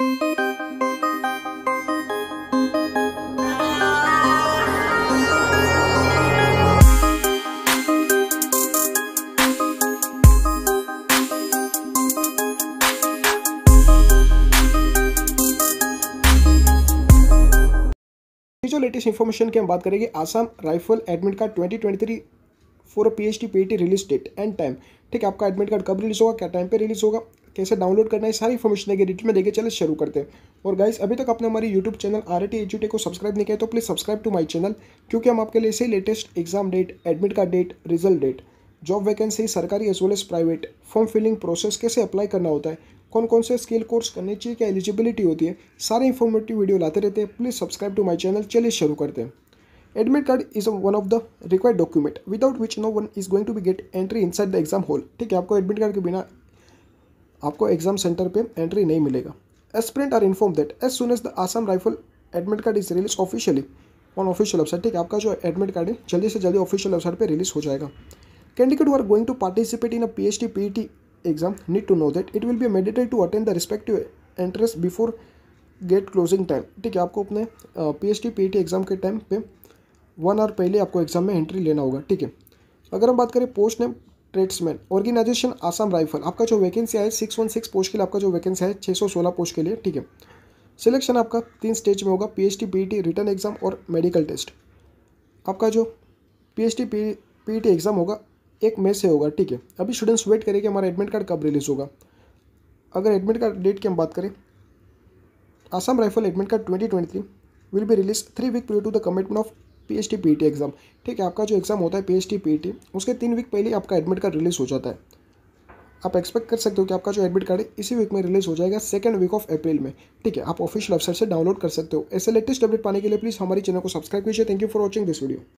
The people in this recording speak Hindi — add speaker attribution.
Speaker 1: जो लेटेस्ट इंफॉर्मेशन की हम बात करेंगे Assam rifle admit card twenty twenty three for P H T release date and time ठीक है आपका एडमिट कार्ड कब रिलीज होगा क्या टाइम पे रिलीज होगा कैसे डाउनलोड करना है सारी इन्फॉर्मेशन देगी डिटेल में देखे चले शुरू करते हैं और गाइस अभी तक आपने हमारी यूट्यूब चैनल आर टी को सब्सक्राइब नहीं किया तो please subscribe to my channel क्योंकि हम आपके लिए से latest exam date admit card date result date job vacancy सरकारी as well as private form filling process कैसे अप्लाई करना होता है कौन कौन से स्किल कोर्स करने चाहिए क्या एलिजिबिलिटी होती है सारे इन्फॉर्मेटिव वीडियो लाते रहते हैं please subscribe to my channel चलिए शुरू करते हैं admit card is one of the required document without which no one is going to be get entry inside the exam hall ठीक है आपको एडमिट कार्ड के बिना आपको एग्जाम सेंटर पे एंट्री नहीं मिलेगा print are inform that as soon as the Assam rifle admit card is release officially on official website ठीक है आपका जो एडमिट कार्ड है जल्दी से जल्दी ऑफिशियल वेबसाइट पर रिलीज हो जाएगा candidate are going to participate in a P H D P T exam need to know that it will be meditated to attend the respective entrance before gate closing time ठीक है आपको अपने P H D P T exam के टाइम पे वन आवर पहले आपको एग्जाम में एंट्री लेना होगा ठीक है अगर हम बात करें post name tradesman organization Assam rifle आपका जो वैकेंसी है सिक्स वन सिक्स पोस्ट के लिए आपका जो वैकेंसी है छः सौ सोलह पोस्ट के लिए ठीक है सिलेक्शन आपका तीन स्टेज में होगा पी पीटी रिटर्न एग्जाम और मेडिकल टेस्ट आपका जो पी पीटी एग्ज़ाम होगा एक मई से होगा ठीक है अभी स्टूडेंट्स वेट करें कि हमारा एडमिट कार्ड कब रिलीज़ होगा अगर एडमिट कार्ड डेट की हम बात करें Assam rifle admit card twenty twenty three will be release three week period to the commitment of P H T exam ठीक है आपका जो एग्ज़ाम होता है पी एच टी उसके तीन वीक पहले आपका एडमिट कार्ड रिलीज़ हो जाता है आप एक्सपेक्ट कर सकते हो कि आपका जो एडमिट कार्ड है इसी वीक में रिलीज़ हो जाएगा सेकंड वीक ऑफ अप्रैल में ठीक है आप ऑफिशियल वेबसाइट से डाउनलोड कर सकते हो ऐसे लेटेस्ट अपडेट पाने के लिए प्लीज़ हमारे चैनल को सब्सक्राइब कीजिए thank you for watching this video